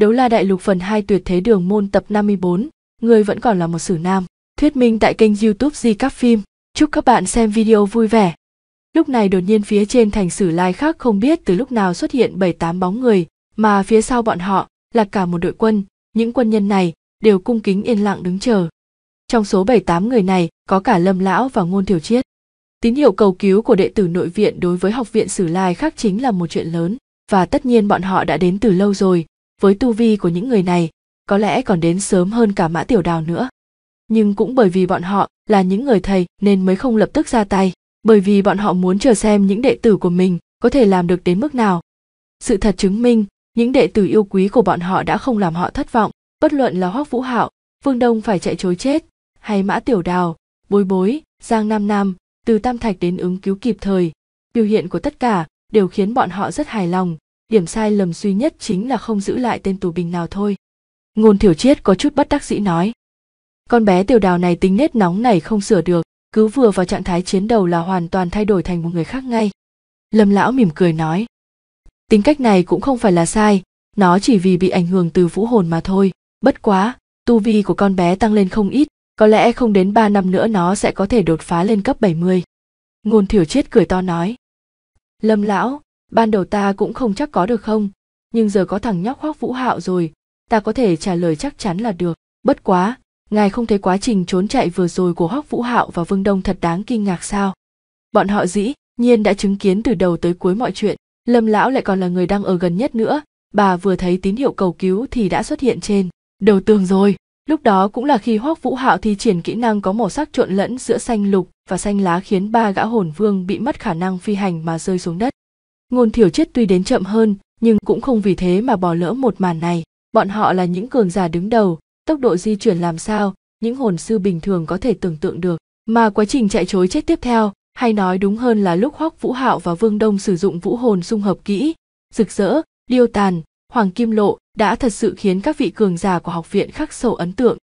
Đấu La Đại Lục phần 2 tuyệt thế đường môn tập 54, người vẫn còn là một sử nam. Thuyết minh tại kênh YouTube Di Các Phim. Chúc các bạn xem video vui vẻ. Lúc này đột nhiên phía trên thành sử lai khác không biết từ lúc nào xuất hiện 7-8 bóng người, mà phía sau bọn họ là cả một đội quân, những quân nhân này đều cung kính yên lặng đứng chờ. Trong số 7-8 người này có cả Lâm Lão và Ngôn Thiểu Chiết. Tín hiệu cầu cứu của đệ tử nội viện đối với học viện sử lai khác chính là một chuyện lớn, và tất nhiên bọn họ đã đến từ lâu rồi, với tu vi của những người này có lẽ còn đến sớm hơn cả mã tiểu đào nữa nhưng cũng bởi vì bọn họ là những người thầy nên mới không lập tức ra tay bởi vì bọn họ muốn chờ xem những đệ tử của mình có thể làm được đến mức nào sự thật chứng minh những đệ tử yêu quý của bọn họ đã không làm họ thất vọng bất luận là hoắc vũ hạo vương đông phải chạy chối chết hay mã tiểu đào bối bối giang nam nam từ tam thạch đến ứng cứu kịp thời biểu hiện của tất cả đều khiến bọn họ rất hài lòng điểm sai lầm duy nhất chính là không giữ lại tên tù binh nào thôi ngôn thiểu chiết có chút bất đắc dĩ nói con bé tiểu đào này tính nết nóng này không sửa được cứ vừa vào trạng thái chiến đầu là hoàn toàn thay đổi thành một người khác ngay lâm lão mỉm cười nói tính cách này cũng không phải là sai nó chỉ vì bị ảnh hưởng từ vũ hồn mà thôi bất quá tu vi của con bé tăng lên không ít có lẽ không đến ba năm nữa nó sẽ có thể đột phá lên cấp 70. Ngôn thiểu chết cười to nói. Lâm lão, ban đầu ta cũng không chắc có được không nhưng giờ có thằng nhóc hoác vũ hạo rồi ta có thể trả lời chắc chắn là được bất quá ngài không thấy quá trình trốn chạy vừa rồi của hoác vũ hạo và vương đông thật đáng kinh ngạc sao bọn họ dĩ nhiên đã chứng kiến từ đầu tới cuối mọi chuyện lâm lão lại còn là người đang ở gần nhất nữa bà vừa thấy tín hiệu cầu cứu thì đã xuất hiện trên đầu tường rồi lúc đó cũng là khi hoác vũ hạo thi triển kỹ năng có màu sắc trộn lẫn giữa xanh lục và xanh lá khiến ba gã hồn vương bị mất khả năng phi hành mà rơi xuống đất ngôn thiểu chết tuy đến chậm hơn nhưng cũng không vì thế mà bỏ lỡ một màn này bọn họ là những cường giả đứng đầu tốc độ di chuyển làm sao những hồn sư bình thường có thể tưởng tượng được mà quá trình chạy trối chết tiếp theo hay nói đúng hơn là lúc hoắc vũ hạo và vương đông sử dụng vũ hồn dung hợp kỹ rực rỡ điêu tàn hoàng kim lộ đã thật sự khiến các vị cường giả của học viện khắc sâu ấn tượng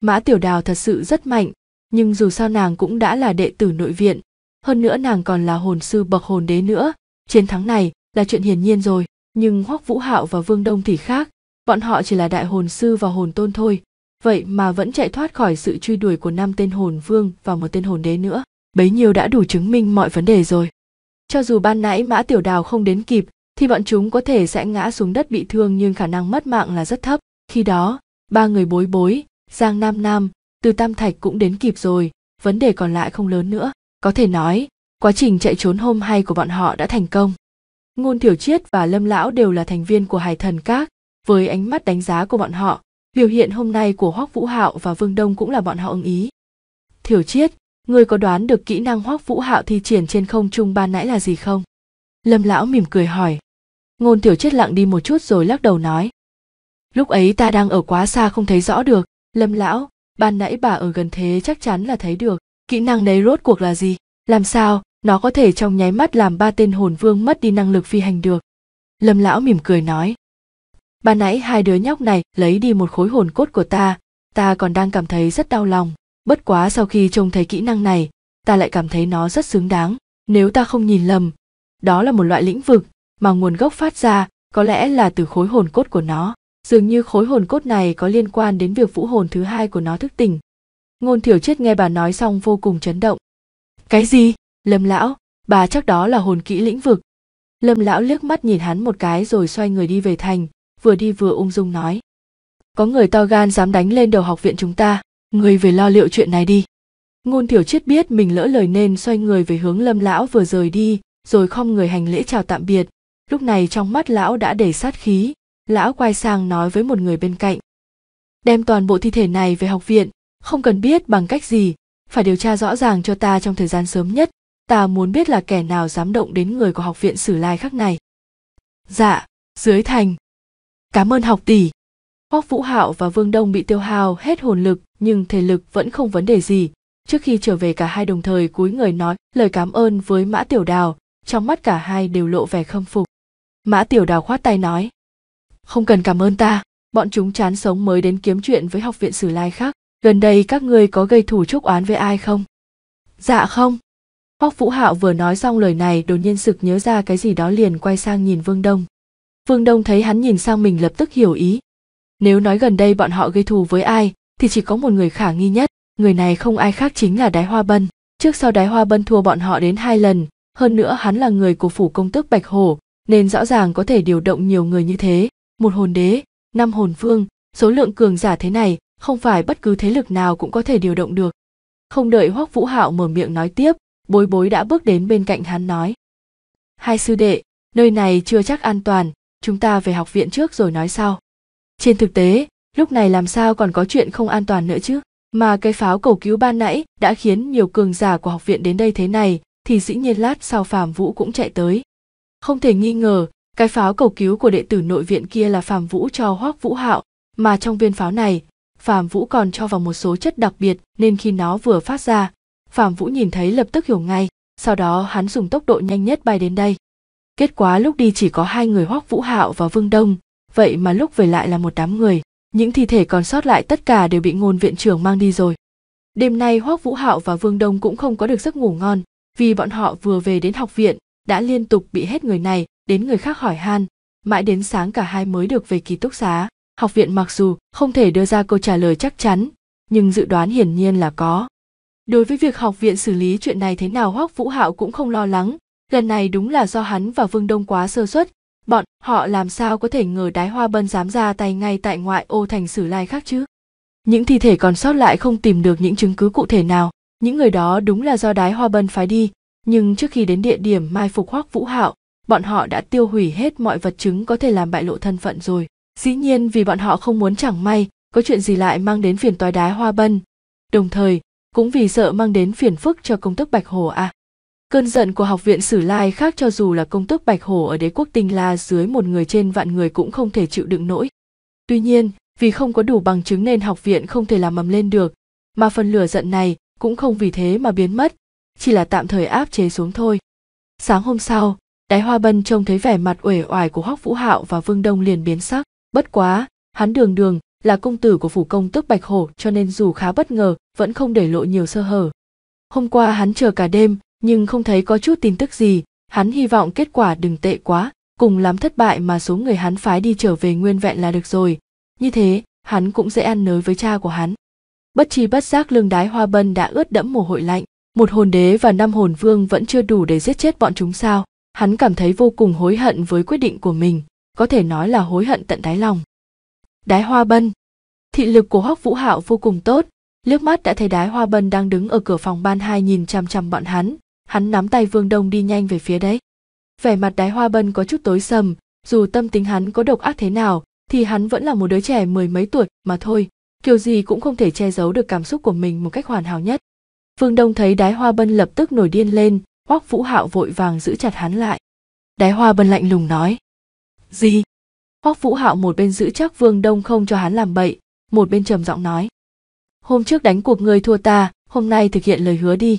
mã tiểu đào thật sự rất mạnh nhưng dù sao nàng cũng đã là đệ tử nội viện hơn nữa nàng còn là hồn sư bậc hồn đế nữa chiến thắng này là chuyện hiển nhiên rồi nhưng hoắc vũ hạo và vương đông thì khác bọn họ chỉ là đại hồn sư và hồn tôn thôi vậy mà vẫn chạy thoát khỏi sự truy đuổi của năm tên hồn vương và một tên hồn đế nữa bấy nhiêu đã đủ chứng minh mọi vấn đề rồi cho dù ban nãy mã tiểu đào không đến kịp thì bọn chúng có thể sẽ ngã xuống đất bị thương nhưng khả năng mất mạng là rất thấp khi đó ba người bối bối giang nam nam từ tam thạch cũng đến kịp rồi vấn đề còn lại không lớn nữa có thể nói quá trình chạy trốn hôm hay của bọn họ đã thành công ngôn thiểu chiết và lâm lão đều là thành viên của hải thần các với ánh mắt đánh giá của bọn họ biểu hiện hôm nay của hoắc vũ hạo và vương đông cũng là bọn họ ưng ý thiểu chiết ngươi có đoán được kỹ năng hoắc vũ hạo thi triển trên không trung ban nãy là gì không lâm lão mỉm cười hỏi ngôn tiểu Chiết lặng đi một chút rồi lắc đầu nói lúc ấy ta đang ở quá xa không thấy rõ được lâm lão ban nãy bà ở gần thế chắc chắn là thấy được kỹ năng đấy rốt cuộc là gì làm sao nó có thể trong nháy mắt làm ba tên hồn vương mất đi năng lực phi hành được lâm lão mỉm cười nói "Bà nãy hai đứa nhóc này lấy đi một khối hồn cốt của ta ta còn đang cảm thấy rất đau lòng bất quá sau khi trông thấy kỹ năng này ta lại cảm thấy nó rất xứng đáng nếu ta không nhìn lầm đó là một loại lĩnh vực mà nguồn gốc phát ra có lẽ là từ khối hồn cốt của nó dường như khối hồn cốt này có liên quan đến việc vũ hồn thứ hai của nó thức tỉnh ngôn thiểu chết nghe bà nói xong vô cùng chấn động cái gì lâm lão bà chắc đó là hồn kỹ lĩnh vực lâm lão liếc mắt nhìn hắn một cái rồi xoay người đi về thành vừa đi vừa ung dung nói có người to gan dám đánh lên đầu học viện chúng ta người về lo liệu chuyện này đi ngôn tiểu chiết biết mình lỡ lời nên xoay người về hướng lâm lão vừa rời đi rồi khom người hành lễ chào tạm biệt lúc này trong mắt lão đã đầy sát khí lão quay sang nói với một người bên cạnh đem toàn bộ thi thể này về học viện không cần biết bằng cách gì phải điều tra rõ ràng cho ta trong thời gian sớm nhất ta muốn biết là kẻ nào dám động đến người của học viện sử lai khắc này dạ dưới thành cảm ơn học tỷ hoắc vũ hạo và vương đông bị tiêu hao hết hồn lực nhưng thể lực vẫn không vấn đề gì trước khi trở về cả hai đồng thời cúi người nói lời cảm ơn với mã tiểu đào trong mắt cả hai đều lộ vẻ khâm phục mã tiểu đào khoát tay nói không cần cảm ơn ta bọn chúng chán sống mới đến kiếm chuyện với học viện sử lai khác gần đây các ngươi có gây thủ chúc oán với ai không dạ không Hoắc Vũ Hạo vừa nói xong lời này đột nhiên sực nhớ ra cái gì đó liền quay sang nhìn Vương Đông. Vương Đông thấy hắn nhìn sang mình lập tức hiểu ý. Nếu nói gần đây bọn họ gây thù với ai, thì chỉ có một người khả nghi nhất, người này không ai khác chính là Đái Hoa Bân. Trước sau Đái Hoa Bân thua bọn họ đến hai lần, hơn nữa hắn là người của phủ công tước Bạch Hổ, nên rõ ràng có thể điều động nhiều người như thế, một hồn đế, năm hồn vương, số lượng cường giả thế này, không phải bất cứ thế lực nào cũng có thể điều động được. Không đợi Hoắc Vũ Hạo mở miệng nói tiếp, bối bối đã bước đến bên cạnh hắn nói hai sư đệ nơi này chưa chắc an toàn chúng ta về học viện trước rồi nói sau trên thực tế lúc này làm sao còn có chuyện không an toàn nữa chứ mà cái pháo cầu cứu ban nãy đã khiến nhiều cường giả của học viện đến đây thế này thì dĩ nhiên lát sau phàm vũ cũng chạy tới không thể nghi ngờ cái pháo cầu cứu của đệ tử nội viện kia là phàm vũ cho hoác vũ hạo mà trong viên pháo này phàm vũ còn cho vào một số chất đặc biệt nên khi nó vừa phát ra phạm vũ nhìn thấy lập tức hiểu ngay sau đó hắn dùng tốc độ nhanh nhất bay đến đây kết quả lúc đi chỉ có hai người hoắc vũ hạo và vương đông vậy mà lúc về lại là một đám người những thi thể còn sót lại tất cả đều bị ngôn viện trưởng mang đi rồi đêm nay hoắc vũ hạo và vương đông cũng không có được giấc ngủ ngon vì bọn họ vừa về đến học viện đã liên tục bị hết người này đến người khác hỏi han mãi đến sáng cả hai mới được về ký túc xá học viện mặc dù không thể đưa ra câu trả lời chắc chắn nhưng dự đoán hiển nhiên là có Đối với việc học viện xử lý chuyện này thế nào Hoắc Vũ Hạo cũng không lo lắng, lần này đúng là do hắn và Vương Đông quá sơ suất, bọn họ làm sao có thể ngờ đái hoa bân dám ra tay ngay tại ngoại ô thành sử lai khác chứ. Những thi thể còn sót lại không tìm được những chứng cứ cụ thể nào, những người đó đúng là do đái hoa bân phái đi, nhưng trước khi đến địa điểm mai phục Hoắc Vũ Hạo, bọn họ đã tiêu hủy hết mọi vật chứng có thể làm bại lộ thân phận rồi. Dĩ nhiên vì bọn họ không muốn chẳng may, có chuyện gì lại mang đến phiền toái đái hoa bân. Đồng thời, cũng vì sợ mang đến phiền phức cho công tước Bạch Hồ à. Cơn giận của học viện Sử Lai khác cho dù là công tước Bạch Hồ ở đế quốc Tinh La dưới một người trên vạn người cũng không thể chịu đựng nổi. Tuy nhiên, vì không có đủ bằng chứng nên học viện không thể làm mầm lên được, mà phần lửa giận này cũng không vì thế mà biến mất, chỉ là tạm thời áp chế xuống thôi. Sáng hôm sau, Đái Hoa Bân trông thấy vẻ mặt uể oải của Hoắc Vũ Hạo và Vương Đông liền biến sắc, bất quá, hắn đường đường là công tử của phủ công tức Bạch Hổ cho nên dù khá bất ngờ, vẫn không để lộ nhiều sơ hở. Hôm qua hắn chờ cả đêm, nhưng không thấy có chút tin tức gì, hắn hy vọng kết quả đừng tệ quá, cùng lắm thất bại mà số người hắn phái đi trở về nguyên vẹn là được rồi. Như thế, hắn cũng dễ ăn nới với cha của hắn. Bất chi bất giác lương đái hoa bân đã ướt đẫm mồ hôi lạnh, một hồn đế và năm hồn vương vẫn chưa đủ để giết chết bọn chúng sao, hắn cảm thấy vô cùng hối hận với quyết định của mình, có thể nói là hối hận tận đáy lòng đái hoa bân thị lực của hoắc vũ hạo vô cùng tốt liếc mắt đã thấy đái hoa bân đang đứng ở cửa phòng ban hai nhìn chằm chằm bọn hắn hắn nắm tay vương đông đi nhanh về phía đấy vẻ mặt đái hoa bân có chút tối sầm dù tâm tính hắn có độc ác thế nào thì hắn vẫn là một đứa trẻ mười mấy tuổi mà thôi kiểu gì cũng không thể che giấu được cảm xúc của mình một cách hoàn hảo nhất vương đông thấy đái hoa bân lập tức nổi điên lên hoắc vũ hạo vội vàng giữ chặt hắn lại đái hoa bân lạnh lùng nói gì Hoắc Vũ Hạo một bên giữ chắc Vương Đông không cho hắn làm bậy, một bên trầm giọng nói. Hôm trước đánh cuộc người thua ta, hôm nay thực hiện lời hứa đi.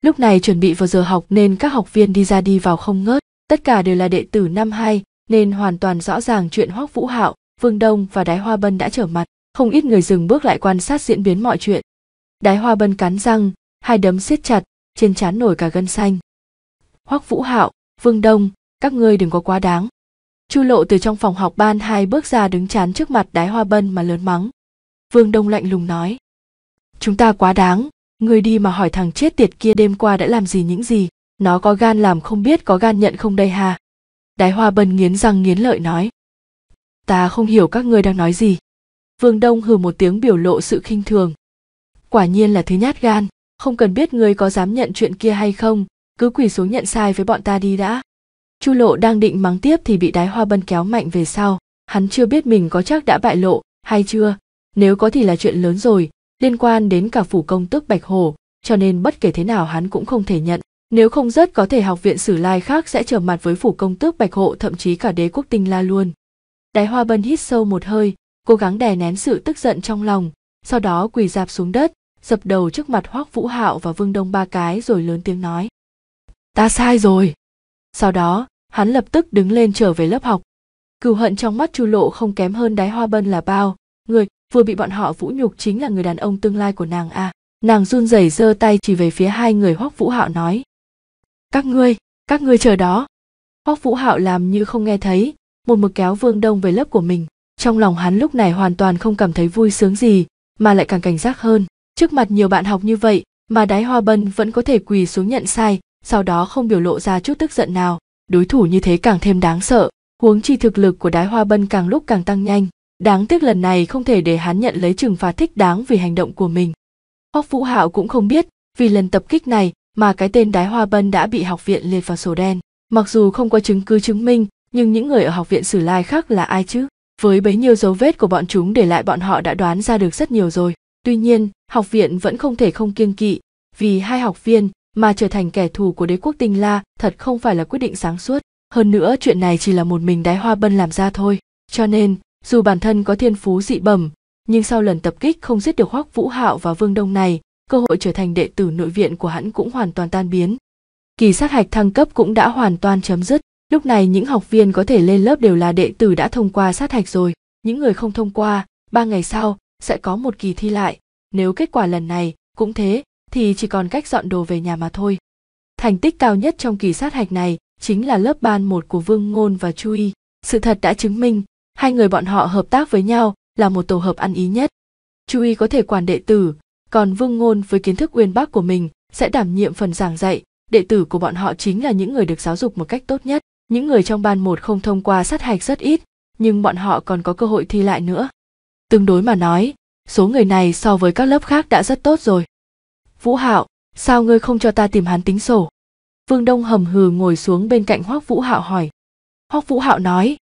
Lúc này chuẩn bị vào giờ học nên các học viên đi ra đi vào không ngớt, tất cả đều là đệ tử năm hai nên hoàn toàn rõ ràng chuyện Hoắc Vũ Hạo, Vương Đông và Đái Hoa Bân đã trở mặt, không ít người dừng bước lại quan sát diễn biến mọi chuyện. Đái Hoa Bân cắn răng, hai đấm siết chặt, trên trán nổi cả gân xanh. Hoắc Vũ Hạo, Vương Đông, các ngươi đừng có quá đáng, chu lộ từ trong phòng học ban hai bước ra đứng chán trước mặt đái hoa bân mà lớn mắng vương đông lạnh lùng nói chúng ta quá đáng người đi mà hỏi thằng chết tiệt kia đêm qua đã làm gì những gì nó có gan làm không biết có gan nhận không đây hà đái hoa bân nghiến răng nghiến lợi nói ta không hiểu các ngươi đang nói gì vương đông hừ một tiếng biểu lộ sự khinh thường quả nhiên là thứ nhát gan không cần biết ngươi có dám nhận chuyện kia hay không cứ quỳ xuống nhận sai với bọn ta đi đã chu lộ đang định mắng tiếp thì bị đái hoa bân kéo mạnh về sau hắn chưa biết mình có chắc đã bại lộ hay chưa nếu có thì là chuyện lớn rồi liên quan đến cả phủ công tức bạch hồ cho nên bất kể thế nào hắn cũng không thể nhận nếu không rất có thể học viện sử lai khác sẽ trở mặt với phủ công tước bạch hộ thậm chí cả đế quốc tinh la luôn đái hoa bân hít sâu một hơi cố gắng đè nén sự tức giận trong lòng sau đó quỳ dạp xuống đất dập đầu trước mặt hoác vũ hạo và vương đông ba cái rồi lớn tiếng nói ta sai rồi sau đó hắn lập tức đứng lên trở về lớp học cừu hận trong mắt chu lộ không kém hơn đái hoa bân là bao người vừa bị bọn họ vũ nhục chính là người đàn ông tương lai của nàng à nàng run rẩy giơ tay chỉ về phía hai người hoắc vũ hạo nói các ngươi các ngươi chờ đó hoắc vũ hạo làm như không nghe thấy một mực kéo vương đông về lớp của mình trong lòng hắn lúc này hoàn toàn không cảm thấy vui sướng gì mà lại càng cảnh giác hơn trước mặt nhiều bạn học như vậy mà đái hoa bân vẫn có thể quỳ xuống nhận sai sau đó không biểu lộ ra chút tức giận nào đối thủ như thế càng thêm đáng sợ huống chi thực lực của đái hoa bân càng lúc càng tăng nhanh đáng tiếc lần này không thể để hắn nhận lấy trừng phạt thích đáng vì hành động của mình hoắc vũ hạo cũng không biết vì lần tập kích này mà cái tên đái hoa bân đã bị học viện liệt vào sổ đen mặc dù không có chứng cứ chứng minh nhưng những người ở học viện sử lai khác là ai chứ với bấy nhiêu dấu vết của bọn chúng để lại bọn họ đã đoán ra được rất nhiều rồi tuy nhiên học viện vẫn không thể không kiêng kỵ vì hai học viên mà trở thành kẻ thù của đế quốc tinh la thật không phải là quyết định sáng suốt hơn nữa chuyện này chỉ là một mình đái hoa bân làm ra thôi cho nên dù bản thân có thiên phú dị bẩm nhưng sau lần tập kích không giết được hoắc vũ hạo và vương đông này cơ hội trở thành đệ tử nội viện của hắn cũng hoàn toàn tan biến kỳ sát hạch thăng cấp cũng đã hoàn toàn chấm dứt lúc này những học viên có thể lên lớp đều là đệ tử đã thông qua sát hạch rồi những người không thông qua ba ngày sau sẽ có một kỳ thi lại nếu kết quả lần này cũng thế thì chỉ còn cách dọn đồ về nhà mà thôi. Thành tích cao nhất trong kỳ sát hạch này chính là lớp ban 1 của Vương Ngôn và Chu Y. Sự thật đã chứng minh, hai người bọn họ hợp tác với nhau là một tổ hợp ăn ý nhất. Chu Y có thể quản đệ tử, còn Vương Ngôn với kiến thức uyên bác của mình sẽ đảm nhiệm phần giảng dạy, đệ tử của bọn họ chính là những người được giáo dục một cách tốt nhất. Những người trong ban một không thông qua sát hạch rất ít, nhưng bọn họ còn có cơ hội thi lại nữa. Tương đối mà nói, số người này so với các lớp khác đã rất tốt rồi vũ hạo sao ngươi không cho ta tìm hắn tính sổ vương đông hầm hừ ngồi xuống bên cạnh hoác vũ hạo hỏi hoác vũ hạo nói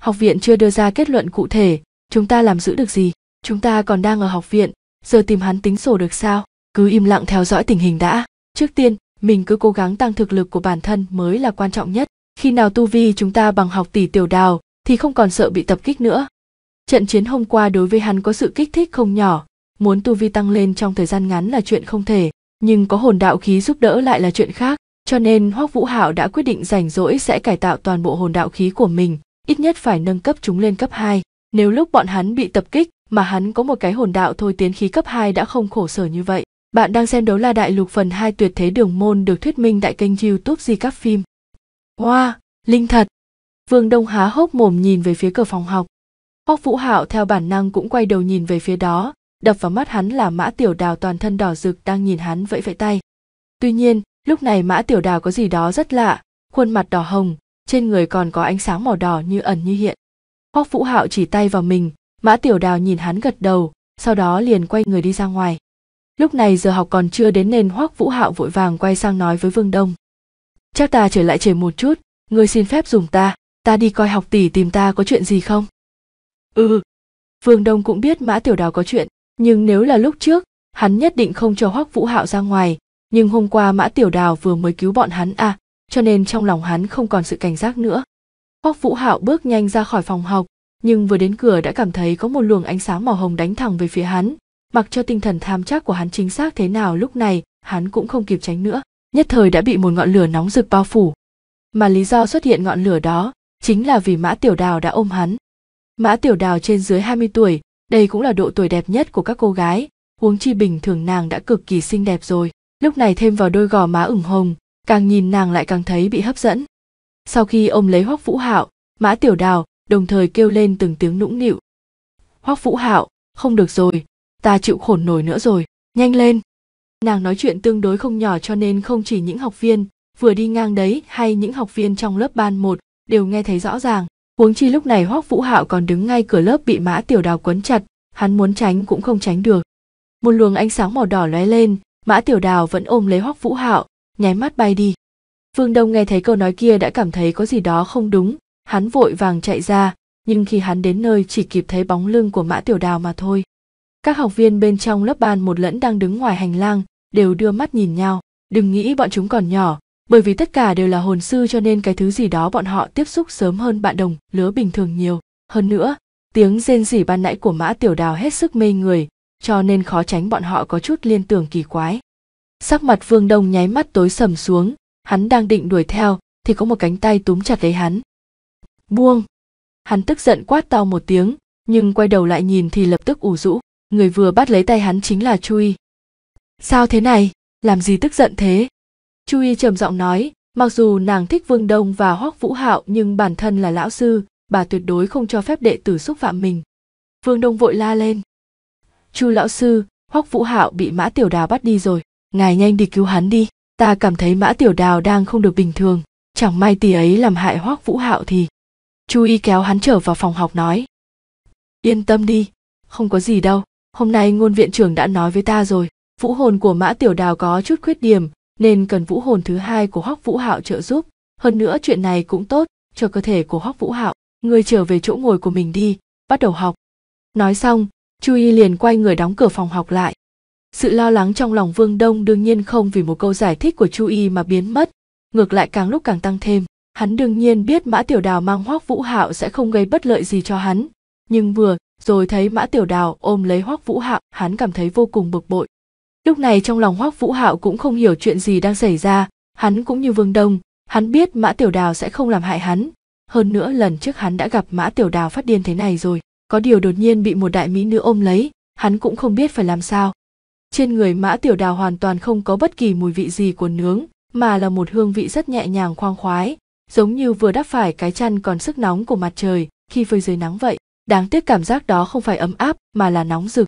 học viện chưa đưa ra kết luận cụ thể chúng ta làm giữ được gì chúng ta còn đang ở học viện giờ tìm hắn tính sổ được sao cứ im lặng theo dõi tình hình đã trước tiên mình cứ cố gắng tăng thực lực của bản thân mới là quan trọng nhất khi nào tu vi chúng ta bằng học tỷ tiểu đào thì không còn sợ bị tập kích nữa trận chiến hôm qua đối với hắn có sự kích thích không nhỏ muốn tu vi tăng lên trong thời gian ngắn là chuyện không thể nhưng có hồn đạo khí giúp đỡ lại là chuyện khác cho nên hoắc vũ hạo đã quyết định rảnh rỗi sẽ cải tạo toàn bộ hồn đạo khí của mình ít nhất phải nâng cấp chúng lên cấp 2. Nếu lúc bọn hắn bị tập kích mà hắn có một cái hồn đạo thôi tiến khí cấp 2 đã không khổ sở như vậy. Bạn đang xem đấu la đại lục phần 2 tuyệt thế đường môn được thuyết minh tại kênh youtube Di Cắp Phim. Wow, linh thật! Vương Đông há hốc mồm nhìn về phía cửa phòng học. Hoắc Vũ Hạo theo bản năng cũng quay đầu nhìn về phía đó, đập vào mắt hắn là mã tiểu đào toàn thân đỏ rực đang nhìn hắn vẫy vẫy tay tuy nhiên lúc này mã tiểu đào có gì đó rất lạ khuôn mặt đỏ hồng trên người còn có ánh sáng màu đỏ như ẩn như hiện hoắc vũ hạo chỉ tay vào mình mã tiểu đào nhìn hắn gật đầu sau đó liền quay người đi ra ngoài lúc này giờ học còn chưa đến nên hoắc vũ hạo vội vàng quay sang nói với vương đông chắc ta trở lại trễ một chút ngươi xin phép dùng ta ta đi coi học tỷ tìm ta có chuyện gì không ừ vương đông cũng biết mã tiểu đào có chuyện nhưng nếu là lúc trước hắn nhất định không cho hoắc vũ hạo ra ngoài nhưng hôm qua mã tiểu đào vừa mới cứu bọn hắn à cho nên trong lòng hắn không còn sự cảnh giác nữa hoắc vũ hạo bước nhanh ra khỏi phòng học nhưng vừa đến cửa đã cảm thấy có một luồng ánh sáng màu hồng đánh thẳng về phía hắn mặc cho tinh thần tham chắc của hắn chính xác thế nào lúc này hắn cũng không kịp tránh nữa nhất thời đã bị một ngọn lửa nóng rực bao phủ mà lý do xuất hiện ngọn lửa đó chính là vì mã tiểu đào đã ôm hắn mã tiểu đào trên dưới 20 tuổi đây cũng là độ tuổi đẹp nhất của các cô gái huống chi bình thường nàng đã cực kỳ xinh đẹp rồi lúc này thêm vào đôi gò má ửng hồng càng nhìn nàng lại càng thấy bị hấp dẫn sau khi ôm lấy hoắc vũ hạo mã tiểu đào đồng thời kêu lên từng tiếng nũng nịu hoắc vũ hạo không được rồi ta chịu khổ nổi nữa rồi nhanh lên nàng nói chuyện tương đối không nhỏ cho nên không chỉ những học viên vừa đi ngang đấy hay những học viên trong lớp ban một đều nghe thấy rõ ràng huống chi lúc này Hoắc vũ hạo còn đứng ngay cửa lớp bị mã tiểu đào quấn chặt hắn muốn tránh cũng không tránh được một luồng ánh sáng màu đỏ lóe lên mã tiểu đào vẫn ôm lấy Hoắc vũ hạo nháy mắt bay đi phương đông nghe thấy câu nói kia đã cảm thấy có gì đó không đúng hắn vội vàng chạy ra nhưng khi hắn đến nơi chỉ kịp thấy bóng lưng của mã tiểu đào mà thôi các học viên bên trong lớp ban một lẫn đang đứng ngoài hành lang đều đưa mắt nhìn nhau đừng nghĩ bọn chúng còn nhỏ bởi vì tất cả đều là hồn sư cho nên cái thứ gì đó bọn họ tiếp xúc sớm hơn bạn đồng lứa bình thường nhiều hơn nữa tiếng rên rỉ ban nãy của mã tiểu đào hết sức mê người cho nên khó tránh bọn họ có chút liên tưởng kỳ quái sắc mặt vương đông nháy mắt tối sầm xuống hắn đang định đuổi theo thì có một cánh tay túm chặt lấy hắn buông hắn tức giận quát to một tiếng nhưng quay đầu lại nhìn thì lập tức ủ rũ người vừa bắt lấy tay hắn chính là chui sao thế này làm gì tức giận thế Chu Y trầm giọng nói, mặc dù nàng thích Vương Đông và Hoắc Vũ Hạo nhưng bản thân là lão sư, bà tuyệt đối không cho phép đệ tử xúc phạm mình. Vương Đông vội la lên. Chu lão sư, Hoắc Vũ Hạo bị Mã Tiểu Đào bắt đi rồi, ngài nhanh đi cứu hắn đi, ta cảm thấy Mã Tiểu Đào đang không được bình thường, chẳng may tỷ ấy làm hại Hoắc Vũ Hạo thì. Chu Y kéo hắn trở vào phòng học nói. Yên tâm đi, không có gì đâu, hôm nay ngôn viện trưởng đã nói với ta rồi, vũ hồn của Mã Tiểu Đào có chút khuyết điểm, nên cần vũ hồn thứ hai của Hoắc Vũ Hạo trợ giúp. Hơn nữa chuyện này cũng tốt cho cơ thể của Hoắc Vũ Hạo. Người trở về chỗ ngồi của mình đi, bắt đầu học. Nói xong, Chu Y liền quay người đóng cửa phòng học lại. Sự lo lắng trong lòng Vương Đông đương nhiên không vì một câu giải thích của Chu Y mà biến mất, ngược lại càng lúc càng tăng thêm. Hắn đương nhiên biết Mã Tiểu Đào mang Hoắc Vũ Hạo sẽ không gây bất lợi gì cho hắn, nhưng vừa rồi thấy Mã Tiểu Đào ôm lấy Hoắc Vũ Hạo, hắn cảm thấy vô cùng bực bội. Lúc này trong lòng Hoắc Vũ Hạo cũng không hiểu chuyện gì đang xảy ra, hắn cũng như Vương Đông, hắn biết Mã Tiểu Đào sẽ không làm hại hắn, hơn nữa lần trước hắn đã gặp Mã Tiểu Đào phát điên thế này rồi, có điều đột nhiên bị một đại mỹ nữ ôm lấy, hắn cũng không biết phải làm sao. Trên người Mã Tiểu Đào hoàn toàn không có bất kỳ mùi vị gì của nướng, mà là một hương vị rất nhẹ nhàng khoang khoái, giống như vừa đắp phải cái chăn còn sức nóng của mặt trời khi phơi dưới nắng vậy. Đáng tiếc cảm giác đó không phải ấm áp mà là nóng rực,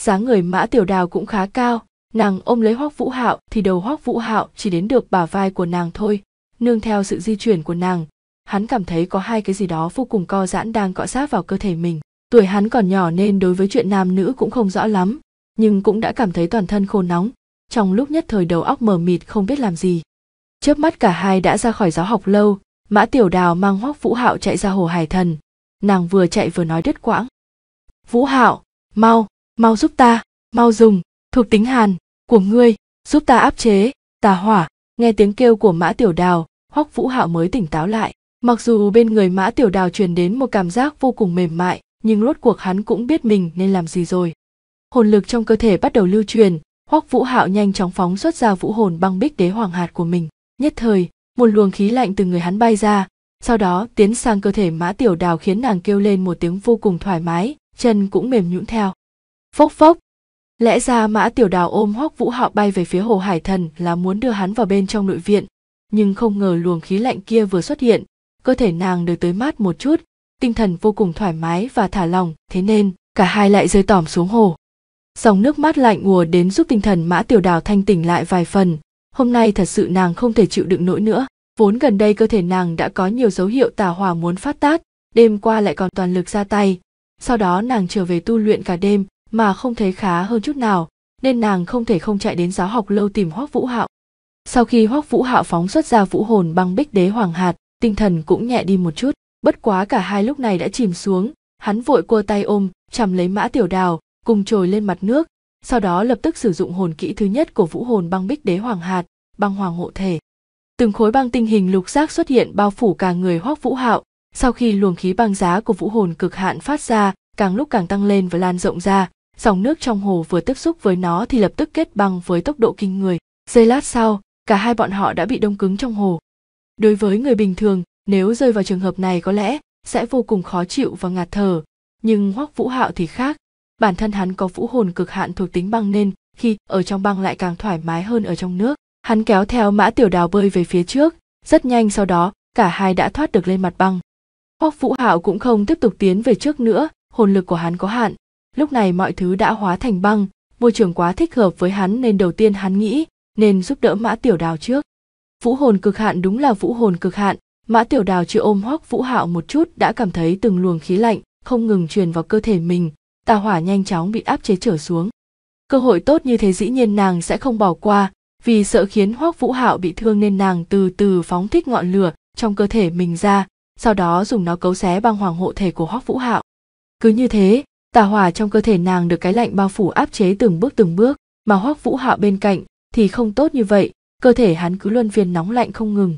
dáng người mã tiểu đào cũng khá cao nàng ôm lấy hoác vũ hạo thì đầu hoác vũ hạo chỉ đến được bả vai của nàng thôi nương theo sự di chuyển của nàng hắn cảm thấy có hai cái gì đó vô cùng co giãn đang cọ sát vào cơ thể mình tuổi hắn còn nhỏ nên đối với chuyện nam nữ cũng không rõ lắm nhưng cũng đã cảm thấy toàn thân khô nóng trong lúc nhất thời đầu óc mờ mịt không biết làm gì chớp mắt cả hai đã ra khỏi giáo học lâu mã tiểu đào mang hoác vũ hạo chạy ra hồ hải thần nàng vừa chạy vừa nói đứt quãng vũ hạo mau mau giúp ta mau dùng thuộc tính hàn của ngươi giúp ta áp chế tà hỏa nghe tiếng kêu của mã tiểu đào hoắc vũ hạo mới tỉnh táo lại mặc dù bên người mã tiểu đào truyền đến một cảm giác vô cùng mềm mại nhưng rốt cuộc hắn cũng biết mình nên làm gì rồi hồn lực trong cơ thể bắt đầu lưu truyền hoắc vũ hạo nhanh chóng phóng xuất ra vũ hồn băng bích đế hoàng hạt của mình nhất thời một luồng khí lạnh từ người hắn bay ra sau đó tiến sang cơ thể mã tiểu đào khiến nàng kêu lên một tiếng vô cùng thoải mái chân cũng mềm nhũn theo phốc phốc lẽ ra mã tiểu đào ôm hoắc vũ hạo bay về phía hồ hải thần là muốn đưa hắn vào bên trong nội viện nhưng không ngờ luồng khí lạnh kia vừa xuất hiện cơ thể nàng được tới mát một chút tinh thần vô cùng thoải mái và thả lòng thế nên cả hai lại rơi tỏm xuống hồ dòng nước mát lạnh ùa đến giúp tinh thần mã tiểu đào thanh tỉnh lại vài phần hôm nay thật sự nàng không thể chịu đựng nổi nữa vốn gần đây cơ thể nàng đã có nhiều dấu hiệu tả hỏa muốn phát tác đêm qua lại còn toàn lực ra tay sau đó nàng trở về tu luyện cả đêm mà không thấy khá hơn chút nào nên nàng không thể không chạy đến giáo học lâu tìm Hoắc vũ hạo sau khi Hoắc vũ hạo phóng xuất ra vũ hồn băng bích đế hoàng hạt tinh thần cũng nhẹ đi một chút bất quá cả hai lúc này đã chìm xuống hắn vội cua tay ôm chằm lấy mã tiểu đào cùng trồi lên mặt nước sau đó lập tức sử dụng hồn kỹ thứ nhất của vũ hồn băng bích đế hoàng hạt băng hoàng hộ thể từng khối băng tinh hình lục giác xuất hiện bao phủ cả người Hoắc vũ hạo sau khi luồng khí băng giá của vũ hồn cực hạn phát ra càng lúc càng tăng lên và lan rộng ra dòng nước trong hồ vừa tiếp xúc với nó thì lập tức kết băng với tốc độ kinh người giây lát sau cả hai bọn họ đã bị đông cứng trong hồ đối với người bình thường nếu rơi vào trường hợp này có lẽ sẽ vô cùng khó chịu và ngạt thở nhưng hoắc vũ hạo thì khác bản thân hắn có vũ hồn cực hạn thuộc tính băng nên khi ở trong băng lại càng thoải mái hơn ở trong nước hắn kéo theo mã tiểu đào bơi về phía trước rất nhanh sau đó cả hai đã thoát được lên mặt băng hoắc vũ hạo cũng không tiếp tục tiến về trước nữa hồn lực của hắn có hạn lúc này mọi thứ đã hóa thành băng môi trường quá thích hợp với hắn nên đầu tiên hắn nghĩ nên giúp đỡ mã tiểu đào trước vũ hồn cực hạn đúng là vũ hồn cực hạn mã tiểu đào chưa ôm hoắc vũ hạo một chút đã cảm thấy từng luồng khí lạnh không ngừng truyền vào cơ thể mình tà hỏa nhanh chóng bị áp chế trở xuống cơ hội tốt như thế dĩ nhiên nàng sẽ không bỏ qua vì sợ khiến hoắc vũ hạo bị thương nên nàng từ từ phóng thích ngọn lửa trong cơ thể mình ra sau đó dùng nó cấu xé băng hoàng hộ thể của hoắc vũ hạo cứ như thế tà hỏa trong cơ thể nàng được cái lạnh bao phủ áp chế từng bước từng bước mà hoắc vũ hạo bên cạnh thì không tốt như vậy cơ thể hắn cứ luân phiên nóng lạnh không ngừng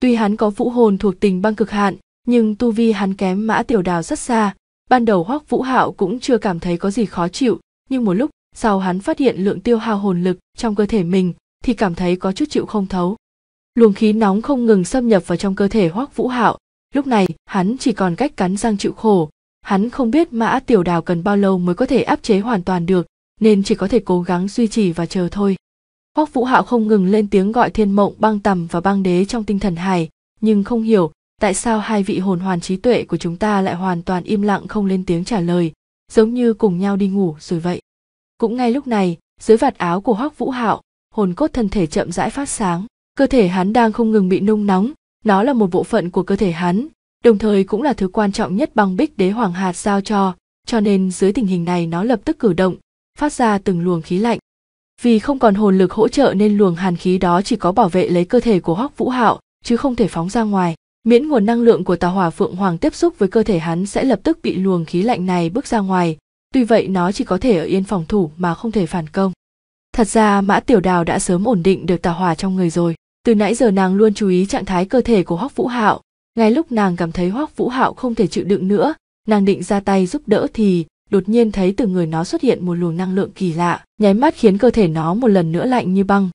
tuy hắn có vũ hồn thuộc tình băng cực hạn nhưng tu vi hắn kém mã tiểu đào rất xa ban đầu hoắc vũ hạo cũng chưa cảm thấy có gì khó chịu nhưng một lúc sau hắn phát hiện lượng tiêu hao hồn lực trong cơ thể mình thì cảm thấy có chút chịu không thấu luồng khí nóng không ngừng xâm nhập vào trong cơ thể hoắc vũ hạo lúc này hắn chỉ còn cách cắn răng chịu khổ hắn không biết mã tiểu đào cần bao lâu mới có thể áp chế hoàn toàn được nên chỉ có thể cố gắng duy trì và chờ thôi hoắc vũ hạo không ngừng lên tiếng gọi thiên mộng băng tầm và băng đế trong tinh thần hài, nhưng không hiểu tại sao hai vị hồn hoàn trí tuệ của chúng ta lại hoàn toàn im lặng không lên tiếng trả lời giống như cùng nhau đi ngủ rồi vậy cũng ngay lúc này dưới vạt áo của hoắc vũ hạo hồn cốt thân thể chậm rãi phát sáng cơ thể hắn đang không ngừng bị nung nóng nó là một bộ phận của cơ thể hắn đồng thời cũng là thứ quan trọng nhất băng bích đế hoàng hạt giao cho, cho nên dưới tình hình này nó lập tức cử động, phát ra từng luồng khí lạnh. Vì không còn hồn lực hỗ trợ nên luồng hàn khí đó chỉ có bảo vệ lấy cơ thể của Hoắc Vũ Hạo, chứ không thể phóng ra ngoài. Miễn nguồn năng lượng của Tà Hỏa Phượng Hoàng tiếp xúc với cơ thể hắn sẽ lập tức bị luồng khí lạnh này bước ra ngoài, tuy vậy nó chỉ có thể ở yên phòng thủ mà không thể phản công. Thật ra Mã Tiểu Đào đã sớm ổn định được tà hỏa trong người rồi. Từ nãy giờ nàng luôn chú ý trạng thái cơ thể của Hoắc Vũ Hạo, ngay lúc nàng cảm thấy hoắc vũ hạo không thể chịu đựng nữa nàng định ra tay giúp đỡ thì đột nhiên thấy từ người nó xuất hiện một luồng năng lượng kỳ lạ nháy mắt khiến cơ thể nó một lần nữa lạnh như băng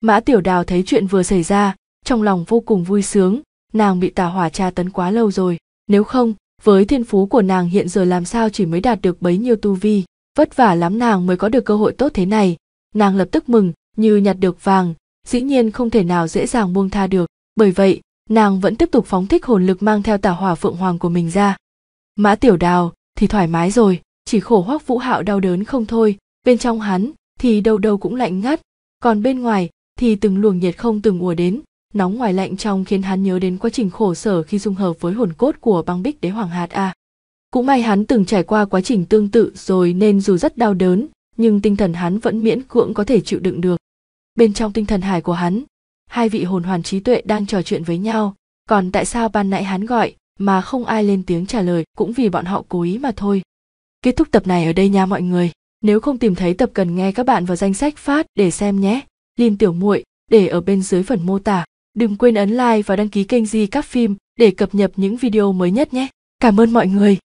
mã tiểu đào thấy chuyện vừa xảy ra trong lòng vô cùng vui sướng nàng bị tà hỏa tra tấn quá lâu rồi nếu không với thiên phú của nàng hiện giờ làm sao chỉ mới đạt được bấy nhiêu tu vi vất vả lắm nàng mới có được cơ hội tốt thế này nàng lập tức mừng như nhặt được vàng dĩ nhiên không thể nào dễ dàng buông tha được bởi vậy nàng vẫn tiếp tục phóng thích hồn lực mang theo tả hỏa phượng hoàng của mình ra mã tiểu đào thì thoải mái rồi chỉ khổ hoắc vũ hạo đau đớn không thôi bên trong hắn thì đâu đâu cũng lạnh ngắt còn bên ngoài thì từng luồng nhiệt không từng ùa đến nóng ngoài lạnh trong khiến hắn nhớ đến quá trình khổ sở khi dung hợp với hồn cốt của băng bích đế hoàng hạt a à. cũng may hắn từng trải qua quá trình tương tự rồi nên dù rất đau đớn nhưng tinh thần hắn vẫn miễn cưỡng có thể chịu đựng được bên trong tinh thần hải của hắn hai vị hồn hoàn trí tuệ đang trò chuyện với nhau còn tại sao ban nãy hắn gọi mà không ai lên tiếng trả lời cũng vì bọn họ cố ý mà thôi kết thúc tập này ở đây nha mọi người nếu không tìm thấy tập cần nghe các bạn vào danh sách phát để xem nhé lin tiểu muội để ở bên dưới phần mô tả đừng quên ấn like và đăng ký kênh di các phim để cập nhật những video mới nhất nhé cảm ơn mọi người